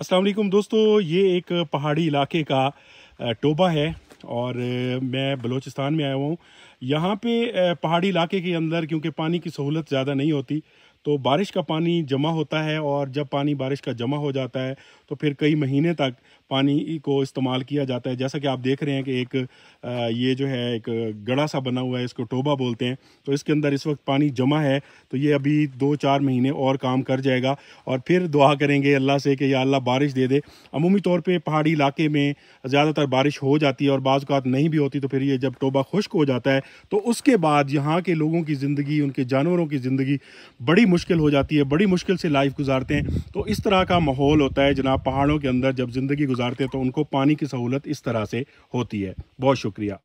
अस्सलाम वालेकुम दोस्तों ये एक पहाड़ी इलाके का टोबा है और मैं बलूचिस्तान में आया हुआ हूँ यहाँ पे पहाड़ी इलाके के अंदर क्योंकि पानी की सहूलत ज़्यादा नहीं होती तो बारिश का पानी जमा होता है और जब पानी बारिश का जमा हो जाता है तो फिर कई महीने तक पानी को इस्तेमाल किया जाता है जैसा कि आप देख रहे हैं कि एक ये जो है एक गड़ा सा बना हुआ है इसको टोबा बोलते हैं तो इसके अंदर इस वक्त पानी जमा है तो ये अभी दो चार महीने और काम कर जाएगा और फिर दुआ करेंगे अल्लाह से कि या अल्लाह बारिश दे दे अमूमी तौर पर पहाड़ी इलाके में ज़्यादातर बारिश हो जाती है और बाज़ात नहीं भी होती तो फिर ये जब टोबा खुश्क हो जाता है तो उसके बाद यहाँ के लोगों की ज़िंदगी उनके जानवरों की ज़िंदगी बड़ी मुश्किल हो जाती है बड़ी मुश्किल से लाइफ गुजारते हैं तो इस तरह का माहौल होता है जनाब पहाड़ों के अंदर जब ज़िंदगी गुजारते हैं तो उनको पानी की सहूलत इस तरह से होती है बहुत शुक्रिया